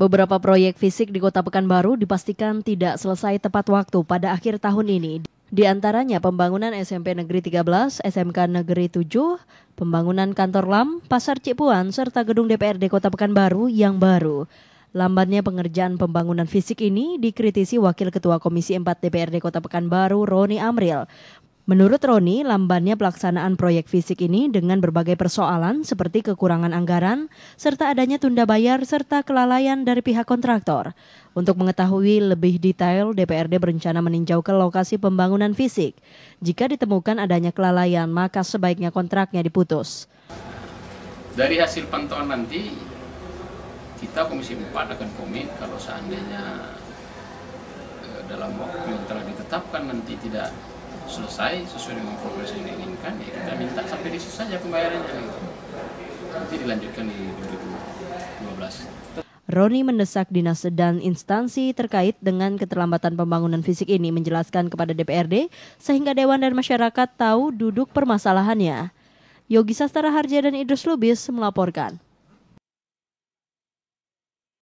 Beberapa proyek fisik di Kota Pekanbaru dipastikan tidak selesai tepat waktu pada akhir tahun ini. Di antaranya pembangunan SMP Negeri 13, SMK Negeri 7, pembangunan kantor LAM, Pasar Cipuan, serta gedung DPRD Kota Pekanbaru yang baru. Lambatnya pengerjaan pembangunan fisik ini dikritisi Wakil Ketua Komisi 4 DPRD Kota Pekanbaru, Roni Amril. Menurut Roni, lambannya pelaksanaan proyek fisik ini dengan berbagai persoalan seperti kekurangan anggaran, serta adanya tunda bayar serta kelalaian dari pihak kontraktor. Untuk mengetahui lebih detail, DPRD berencana meninjau ke lokasi pembangunan fisik. Jika ditemukan adanya kelalaian, maka sebaiknya kontraknya diputus. Dari hasil pantauan nanti, kita Komisi 4 akan komit kalau seandainya eh, dalam waktu yang telah ditetapkan nanti tidak selesai sesuai dengan progres yang diinginkan ya kita minta sampai di situ saja pembayarannya gitu. nanti dilanjutkan di 2012 Roni mendesak dinas dan instansi terkait dengan keterlambatan pembangunan fisik ini menjelaskan kepada DPRD sehingga dewan dan masyarakat tahu duduk permasalahannya. Yogi Sastara Harja dan Idrus Lubis melaporkan.